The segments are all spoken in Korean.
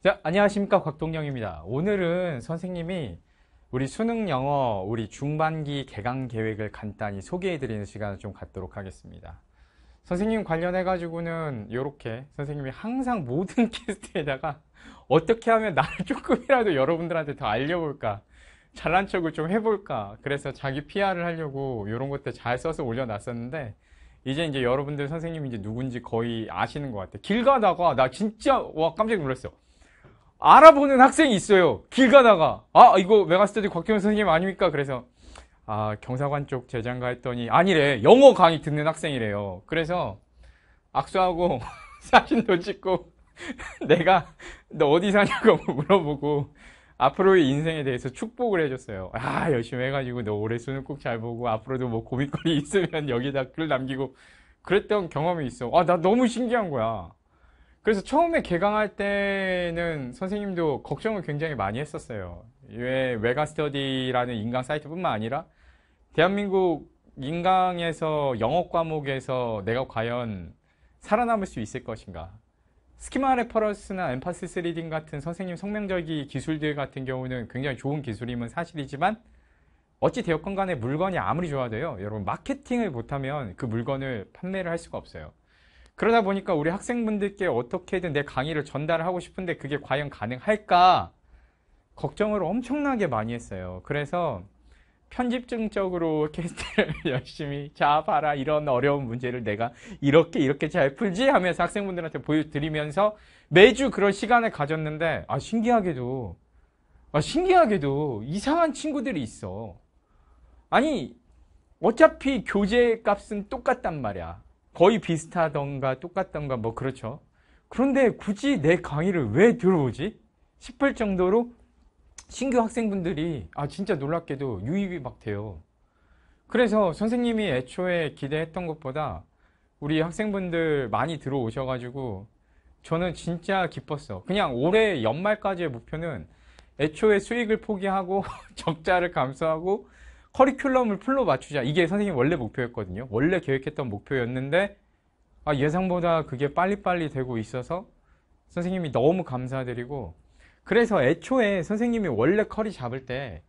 자, 안녕하십니까 곽동영입니다. 오늘은 선생님이 우리 수능 영어 우리 중반기 개강 계획을 간단히 소개해 드리는 시간을 좀 갖도록 하겠습니다. 선생님 관련해 가지고는 이렇게 선생님이 항상 모든 캐스트에다가 어떻게 하면 나를 조금이라도 여러분들한테 더 알려볼까 잘난 척을 좀 해볼까 그래서 자기 PR을 하려고 이런 것들 잘 써서 올려놨었는데 이제 이제 여러분들 선생님이 이제 누군지 거의 아시는 것 같아요. 길 가다가 나 진짜 와 깜짝 놀랐어. 알아보는 학생이 있어요. 길 가다가 아 이거 메가스터디 곽경현 선생님 아닙니까? 그래서 아 경사관 쪽 재장가 했더니 아니래 영어 강의 듣는 학생이래요. 그래서 악수하고 사진도 찍고 내가 너 어디 사냐고 물어보고 앞으로의 인생에 대해서 축복을 해줬어요. 아 열심히 해가지고 너 올해 수능 꼭 잘 보고 앞으로도 뭐 고민거리 있으면 여기다 글 남기고 그랬던 경험이 있어. 아 나 너무 신기한 거야. 그래서 처음에 개강할 때는 선생님도 걱정을 굉장히 많이 했었어요. 왜 외가 스터디라는 인강 사이트뿐만 아니라 대한민국 인강에서 영어 과목에서 내가 과연 살아남을 수 있을 것인가? 스키마 레퍼런스나 엠파시스 리딩 같은 선생님 성명절기 기술들 같은 경우는 굉장히 좋은 기술임은 사실이지만 어찌 되었건 간에 물건이 아무리 좋아도요. 여러분 마케팅을 못하면 그 물건을 판매를 할 수가 없어요. 그러다 보니까 우리 학생분들께 어떻게든 내 강의를 전달하고 싶은데 그게 과연 가능할까 걱정을 엄청나게 많이 했어요. 그래서 편집증적으로 캐스트를 열심히 자 봐라 이런 어려운 문제를 내가 이렇게 이렇게 잘 풀지 하면서 학생분들한테 보여드리면서 매주 그런 시간을 가졌는데 아 신기하게도 아 신기하게도 이상한 친구들이 있어 아니 어차피 교재 값은 똑같단 말이야 거의 비슷하던가 똑같던가 뭐 그렇죠. 그런데 굳이 내 강의를 왜 들어오지? 싶을 정도로 신규 학생분들이 아 진짜 놀랍게도 유입이 막 돼요. 그래서 선생님이 애초에 기대했던 것보다 우리 학생분들 많이 들어오셔가지고 저는 진짜 기뻤어. 그냥 올해 연말까지의 목표는 애초에 수익을 포기하고 적자를 감수하고 커리큘럼을 풀로 맞추자. 이게 선생님 원래 목표였거든요. 원래 계획했던 목표였는데 아, 예상보다 그게 빨리빨리 되고 있어서 선생님이 너무 감사드리고 그래서 애초에 선생님이 원래 커리 잡을 때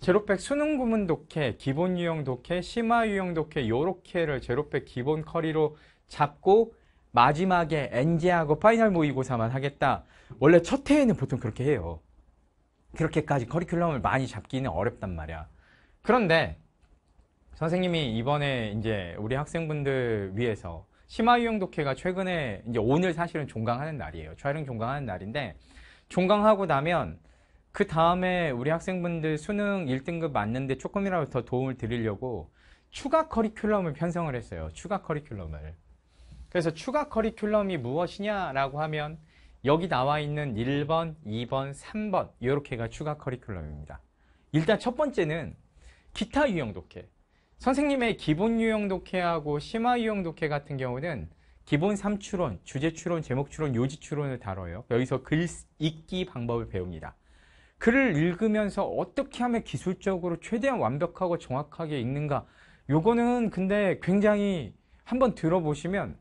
제로백 수능 구문 독해, 기본 유형 독해, 심화 유형 독해 요렇게를 제로백 기본 커리로 잡고 마지막에 엔제하고 파이널 모의고사만 하겠다. 원래 첫 해에는 보통 그렇게 해요. 그렇게까지 커리큘럼을 많이 잡기는 어렵단 말이야. 그런데 선생님이 이번에 이제 우리 학생분들 위해서 심화유형 독해가 최근에 이제 오늘 사실은 종강하는 날이에요. 촬영 종강하는 날인데 종강하고 나면 그 다음에 우리 학생분들 수능 1등급 맞는데 조금이라도 더 도움을 드리려고 추가 커리큘럼을 편성을 했어요. 추가 커리큘럼을. 그래서 추가 커리큘럼이 무엇이냐라고 하면 여기 나와 있는 1번, 2번, 3번 이렇게가 추가 커리큘럼입니다. 일단 첫 번째는 기타 유형 독해 선생님의 기본 유형 독해하고 심화 유형 독해 같은 경우는 기본 3추론, 주제 추론, 제목 추론, 요지 추론을 다뤄요. 여기서 글 읽기 방법을 배웁니다. 글을 읽으면서 어떻게 하면 기술적으로 최대한 완벽하고 정확하게 읽는가 요거는 근데 굉장히 한번 들어보시면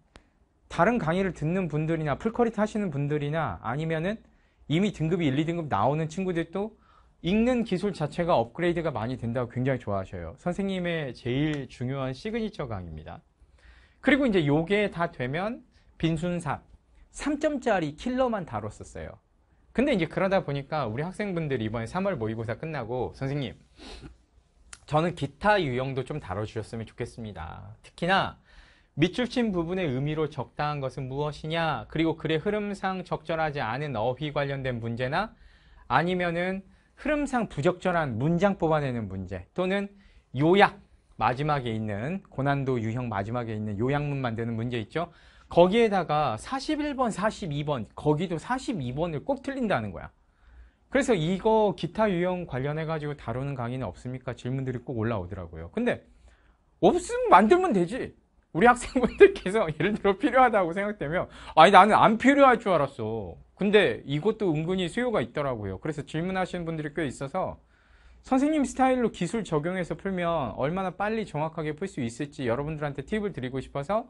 다른 강의를 듣는 분들이나 풀커리트 하시는 분들이나 아니면은 이미 등급이 1, 2등급 나오는 친구들도 읽는 기술 자체가 업그레이드가 많이 된다고 굉장히 좋아하셔요. 선생님의 제일 중요한 시그니처 강입니다. 그리고 이제 요게 다 되면 빈순삽 3점짜리 킬러만 다뤘었어요. 근데 이제 그러다 보니까 우리 학생분들 이번에 3월 모의고사 끝나고 선생님 저는 기타 유형도 좀 다뤄주셨으면 좋겠습니다. 특히나 밑줄 친 부분의 의미로 적당한 것은 무엇이냐 그리고 글의 흐름상 적절하지 않은 어휘 관련된 문제나 아니면은 흐름상 부적절한 문장 뽑아내는 문제 또는 요약 마지막에 있는 고난도 유형 마지막에 있는 요약문 만드는 문제 있죠. 거기에다가 41번, 42번 거기도 42번을 꼭 틀린다는 거야. 그래서 이거 기타 유형 관련해 가지고 다루는 강의는 없습니까? 질문들이 꼭 올라오더라고요. 근데 없으면 만들면 되지. 우리 학생분들께서 예를 들어 필요하다고 생각되면 아니 나는 안 필요할 줄 알았어. 근데 이것도 은근히 수요가 있더라고요. 그래서 질문하시는 분들이 꽤 있어서 선생님 스타일로 기술 적용해서 풀면 얼마나 빨리 정확하게 풀 수 있을지 여러분들한테 팁을 드리고 싶어서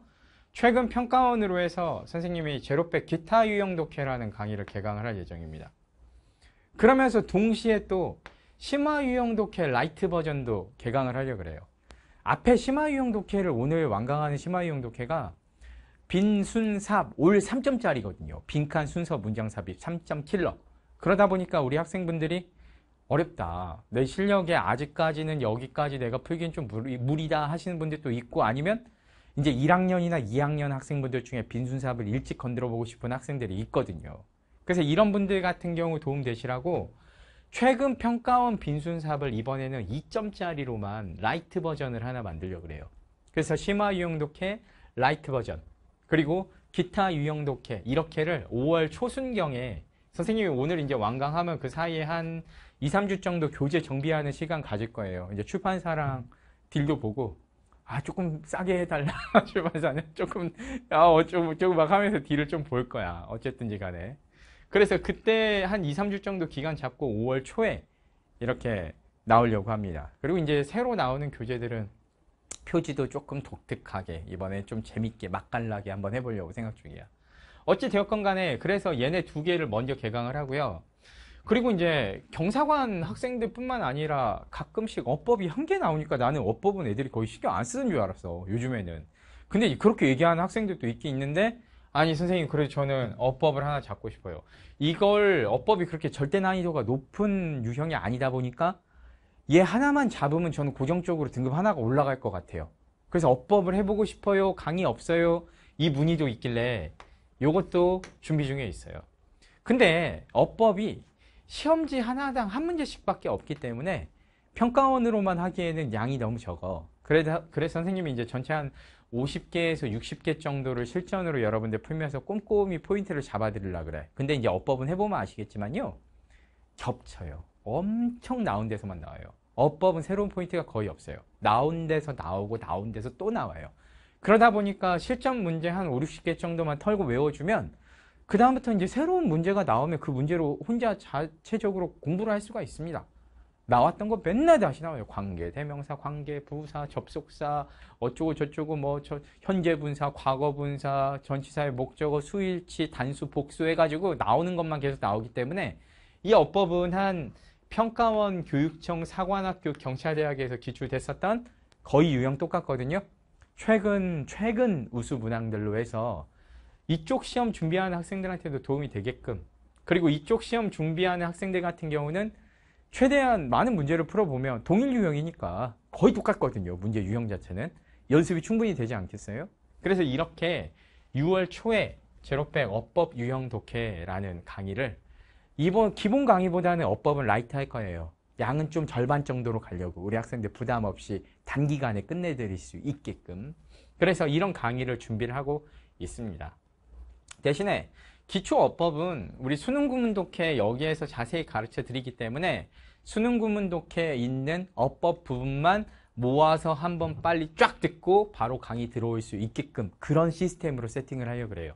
최근 평가원으로 해서 선생님이 제로백 기타 유형 독해라는 강의를 개강을 할 예정입니다. 그러면서 동시에 또 심화 유형 독해 라이트 버전도 개강을 하려고 그래요. 앞에 심화 유형 독해를 오늘 완강하는 심화 유형 독해가 빈순삽 올 3점짜리거든요. 빈칸 순서 문장 삽입 3점 킬러. 그러다 보니까 우리 학생분들이 어렵다. 내 실력에 아직까지는 여기까지 내가 풀기엔 좀 무리, 다 하시는 분들도 있고 아니면 이제 1학년이나 2학년 학생분들 중에 빈순삽을 일찍 건드려 보고 싶은 학생들이 있거든요. 그래서 이런 분들 같은 경우 도움 되시라고 최근 평가원 빈순삽을 이번에는 2점짜리로만 라이트 버전을 하나 만들려고 그래요. 그래서 심화 유용독해 라이트 버전 그리고 기타 유형 독해 이렇게를 5월 초순경에 선생님이 오늘 이제 완강하면 그 사이에 한 2, 3주 정도 교재 정비하는 시간 가질 거예요. 이제 출판사랑 딜도 보고 아 조금 싸게 해달라 출판사는 조금 아 어쩌고 어쩌고 막 하면서 딜을 좀 볼 거야 어쨌든지 간에 그래서 그때 한 2, 3주 정도 기간 잡고 5월 초에 이렇게 나오려고 합니다. 그리고 이제 새로 나오는 교재들은 표지도 조금 독특하게 이번에 좀 재밌게 맛깔나게 한번 해보려고 생각 중이야 어찌 되었건 간에 그래서 얘네 두 개를 먼저 개강을 하고요 그리고 이제 경사관 학생들 뿐만 아니라 가끔씩 어법이 한 개 나오니까 나는 어법은 애들이 거의 신경 안 쓰는 줄 알았어 요즘에는 근데 그렇게 얘기하는 학생들도 있긴 있는데 아니 선생님 그래도 저는 어법을 하나 잡고 싶어요 이걸 어법이 그렇게 절대 난이도가 높은 유형이 아니다 보니까 얘 하나만 잡으면 저는 고정적으로 등급 하나가 올라갈 것 같아요. 그래서 업법을 해보고 싶어요. 강의 없어요. 이 문의도 있길래 이것도 준비 중에 있어요. 근데 업법이 시험지 하나당 한 문제씩밖에 없기 때문에 평가원으로만 하기에는 양이 너무 적어. 그래서, 그래서 선생님이 이제 전체 한 50개에서 60개 정도를 실전으로 여러분들 풀면서 꼼꼼히 포인트를 잡아드리려 고 그래. 근데 이제 어법은 해보면 아시겠지만요. 겹쳐요. 엄청 나온 데서만 나와요. 어법은 새로운 포인트가 거의 없어요. 나온 데서 나오고 나온 데서 또 나와요. 그러다 보니까 실전 문제 한 5, 60개 정도만 털고 외워주면 그 다음부터 이제 새로운 문제가 나오면 그 문제로 혼자 자체적으로 공부를 할 수가 있습니다. 나왔던 거 맨날 다시 나와요. 관계, 대명사, 관계, 부사, 접속사, 어쩌고 저쩌고 뭐저 현재 분사, 과거 분사, 전치사의 목적어, 수일치, 단수, 복수 해가지고 나오는 것만 계속 나오기 때문에 이 어법은 한 평가원, 교육청, 사관학교, 경찰대학에서 기출됐었던 거의 유형 똑같거든요. 최근, 최근 우수 문항들로 해서 이쪽 시험 준비하는 학생들한테도 도움이 되게끔 그리고 이쪽 시험 준비하는 학생들 같은 경우는 최대한 많은 문제를 풀어보면 동일 유형이니까 거의 똑같거든요. 문제 유형 자체는. 연습이 충분히 되지 않겠어요? 그래서 이렇게 6월 초에 제로백 어법 유형 독해라는 강의를 이번 기본 강의보다는 어법은 라이트 할 거예요. 양은 좀 절반 정도로 가려고 우리 학생들 부담 없이 단기간에 끝내드릴 수 있게끔 그래서 이런 강의를 준비를 하고 있습니다. 대신에 기초 어법은 우리 수능 구문독해 여기에서 자세히 가르쳐 드리기 때문에 수능 구문독해에 있는 어법 부분만 모아서 한번 빨리 쫙 듣고 바로 강의 들어올 수 있게끔 그런 시스템으로 세팅을 하려고 그래요.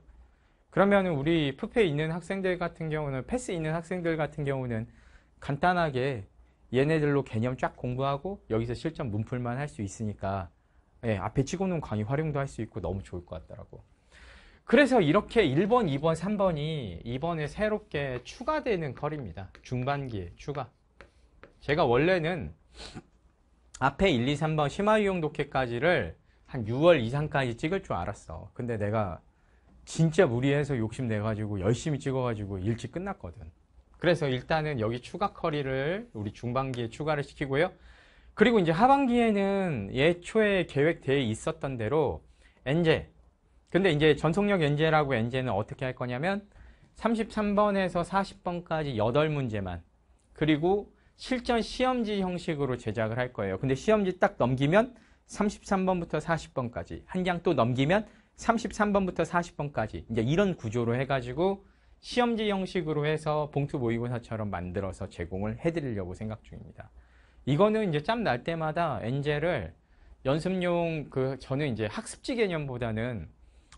그러면 우리 푸페 있는 학생들 같은 경우는 패스 있는 학생들 같은 경우는 간단하게 얘네들로 개념 쫙 공부하고 여기서 실전 문풀만 할 수 있으니까 예, 앞에 찍어놓은 강의 활용도 할 수 있고 너무 좋을 것 같더라고. 그래서 이렇게 1번, 2번, 3번이 이번에 새롭게 추가되는 컬입니다. 중반기에 추가. 제가 원래는 앞에 1, 2, 3번 심화유형 독해까지를 한 6월 이상까지 찍을 줄 알았어. 근데 내가 진짜 무리해서 욕심내가지고 열심히 찍어가지고 일찍 끝났거든. 그래서 일단은 여기 추가 커리를 우리 중반기에 추가를 시키고요. 그리고 이제 하반기에는 예초에 계획돼 있었던 대로 엔제. 근데 이제 전속력 엔제라고 엔제는 어떻게 할 거냐면 33번에서 40번까지 8문제만 그리고 실전 시험지 형식으로 제작을 할 거예요. 근데 시험지 딱 넘기면 33번부터 40번까지 한 장 또 넘기면 33번부터 40번까지 이제 이런 구조로 해가지고 시험지 형식으로 해서 봉투 모의고사처럼 만들어서 제공을 해드리려고 생각 중입니다. 이거는 이제 짬 날 때마다 엔젤을 연습용 그 저는 이제 학습지 개념보다는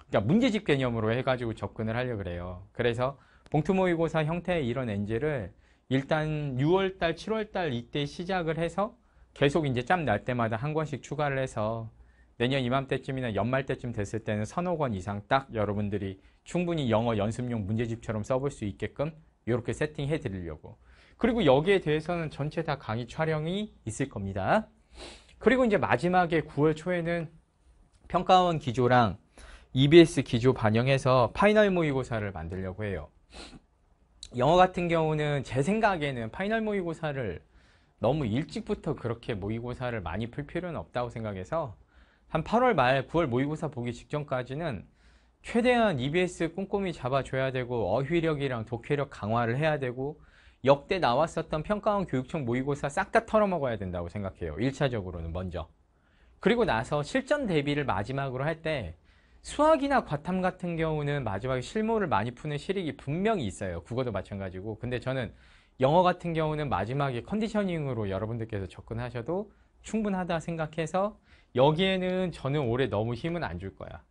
그러니까 문제집 개념으로 해가지고 접근을 하려 그래요. 그래서 봉투 모의고사 형태의 이런 엔젤을 일단 6월달, 7월달 이때 시작을 해서 계속 이제 짬 날 때마다 한 권씩 추가를 해서 내년 이맘때쯤이나 연말 때쯤 됐을 때는 서너 권 이상 딱 여러분들이 충분히 영어 연습용 문제집처럼 써볼 수 있게끔 이렇게 세팅해 드리려고 그리고 여기에 대해서는 전체 다 강의 촬영이 있을 겁니다 그리고 이제 마지막에 9월 초에는 평가원 기조랑 EBS 기조 반영해서 파이널 모의고사를 만들려고 해요 영어 같은 경우는 제 생각에는 파이널 모의고사를 너무 일찍부터 그렇게 모의고사를 많이 풀 필요는 없다고 생각해서 한 8월 말 9월 모의고사 보기 직전까지는 최대한 EBS 꼼꼼히 잡아줘야 되고 어휘력이랑 독해력 강화를 해야 되고 역대 나왔었던 평가원 교육청 모의고사 싹 다 털어먹어야 된다고 생각해요. 1차적으로는 먼저. 그리고 나서 실전 대비를 마지막으로 할 때 수학이나 과탐 같은 경우는 마지막에 실무를 많이 푸는 실익이 분명히 있어요. 국어도 마찬가지고. 근데 저는 영어 같은 경우는 마지막에 컨디셔닝으로 여러분들께서 접근하셔도 충분하다 생각해서 여기에는 저는 올해 너무 힘은 안 줄 거야.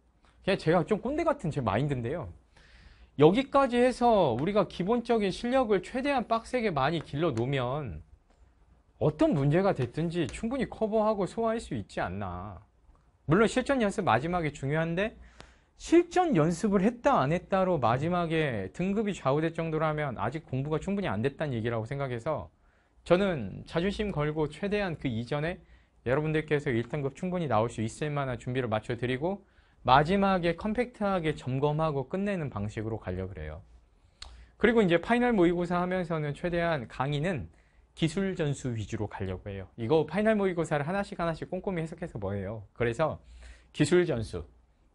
그냥 제가 좀 꼰대 같은 제 마인드인데요. 여기까지 해서 우리가 기본적인 실력을 최대한 빡세게 많이 길러 놓으면 어떤 문제가 됐든지 충분히 커버하고 소화할 수 있지 않나. 물론 실전 연습 마지막에 중요한데 실전 연습을 했다 안 했다로 마지막에 등급이 좌우될 정도라면 아직 공부가 충분히 안 됐다는 얘기라고 생각해서 저는 자존심 걸고 최대한 그 이전에 여러분들께서 1등급 충분히 나올 수 있을 만한 준비를 맞춰드리고 마지막에 컴팩트하게 점검하고 끝내는 방식으로 가려고 그래요. 그리고 이제 파이널 모의고사 하면서는 최대한 강의는 기술 전수 위주로 가려고 해요. 이거 파이널 모의고사를 하나씩 하나씩 꼼꼼히 해석해서 뭐예요. 그래서 기술 전수,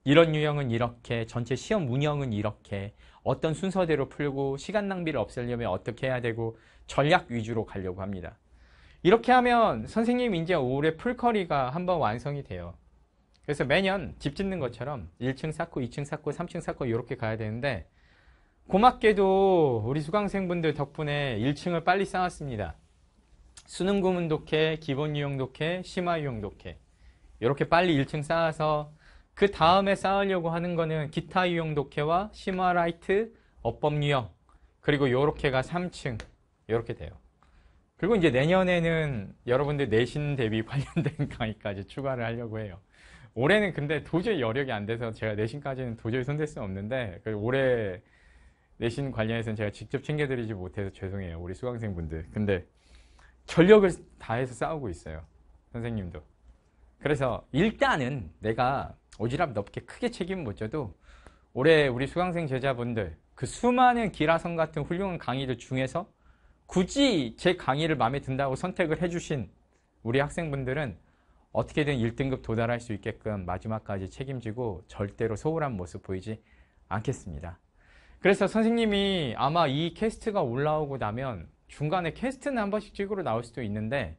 이런 유형은 이렇게, 전체 시험 운영은 이렇게, 어떤 순서대로 풀고 시간 낭비를 없애려면 어떻게 해야 되고 전략 위주로 가려고 합니다. 이렇게 하면 선생님 이제 올해 풀커리가 한번 완성이 돼요. 그래서 매년 집 짓는 것처럼 1층 쌓고 2층 쌓고 3층 쌓고 이렇게 가야 되는데 고맙게도 우리 수강생분들 덕분에 1층을 빨리 쌓았습니다. 수능 구문 독해, 기본 유형 독해, 심화 유형 독해 이렇게 빨리 1층 쌓아서 그 다음에 쌓으려고 하는 거는 기타 유형 독해와 심화 라이트, 어법 유형 그리고 이렇게가 3층 이렇게 돼요. 그리고 이제 내년에는 여러분들 내신 대비 관련된 강의까지 추가를 하려고 해요. 올해는 근데 도저히 여력이 안 돼서 제가 내신까지는 도저히 손댈 수 없는데 그 올해 내신 관련해서는 제가 직접 챙겨드리지 못해서 죄송해요. 우리 수강생분들. 근데 전력을 다해서 싸우고 있어요. 선생님도. 그래서 일단은 내가 오지랖 넓게 크게 책임 못 져도 올해 우리 수강생 제자분들 그 수많은 기라성 같은 훌륭한 강의들 중에서 굳이 제 강의를 마음에 든다고 선택을 해주신 우리 학생분들은 어떻게든 1등급 도달할 수 있게끔 마지막까지 책임지고 절대로 소홀한 모습 보이지 않겠습니다. 그래서 선생님이 아마 이 캐스트가 올라오고 나면 중간에 캐스트는 한 번씩 찍으러 나올 수도 있는데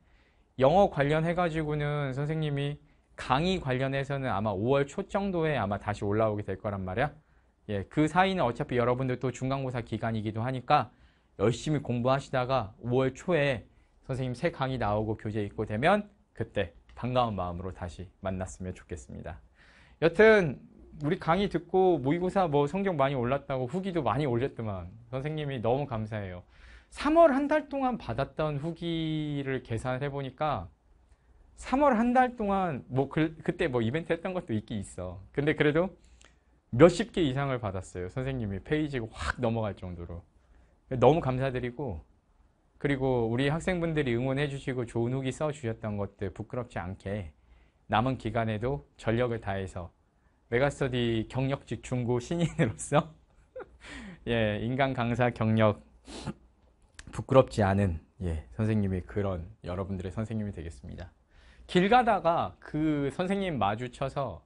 영어 관련해가지고는 선생님이 강의 관련해서는 아마 5월 초 정도에 아마 다시 올라오게 될 거란 말이야. 예, 그 사이는 어차피 여러분들 또 중간고사 기간이기도 하니까 열심히 공부하시다가 5월 초에 선생님 새 강의 나오고 교재 읽고 되면 그때 반가운 마음으로 다시 만났으면 좋겠습니다. 여튼 우리 강의 듣고 모의고사 뭐 성적 많이 올랐다고 후기도 많이 올렸더만 선생님이 너무 감사해요. 3월 한 달 동안 받았던 후기를 계산해 보니까 3월 한 달 동안 뭐 그, 그때 뭐 이벤트 했던 것도 있긴 있어. 근데 그래도 몇십 개 이상을 받았어요. 선생님이 페이지가 확 넘어갈 정도로. 너무 감사드리고 그리고 우리 학생분들이 응원해 주시고 좋은 후기 써 주셨던 것들 부끄럽지 않게 남은 기간에도 전력을 다해서 메가스터디 경력직 중고 신인으로서 예, 인간 강사 경력 부끄럽지 않은 예, 선생님이 그런 여러분들의 선생님이 되겠습니다. 길 가다가 그 선생님 마주쳐서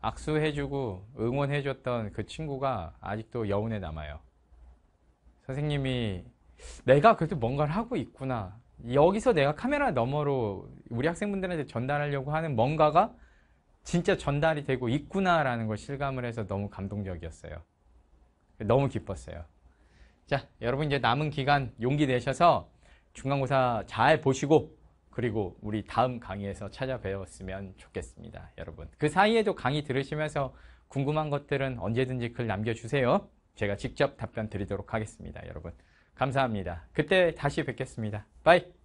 악수해주고 응원해줬던 그 친구가 아직도 여운에 남아요. 선생님이 내가 그래도 뭔가를 하고 있구나. 여기서 내가 카메라 너머로 우리 학생분들한테 전달하려고 하는 뭔가가 진짜 전달이 되고 있구나라는 걸 실감을 해서 너무 감동적이었어요. 너무 기뻤어요. 자, 여러분 이제 남은 기간 용기 내셔서 중간고사 잘 보시고 그리고 우리 다음 강의에서 찾아뵈었으면 좋겠습니다. 여러분. 그 사이에도 강의 들으시면서 궁금한 것들은 언제든지 글 남겨주세요. 제가 직접 답변 드리도록 하겠습니다. 여러분 감사합니다. 그때 다시 뵙겠습니다. 빠이!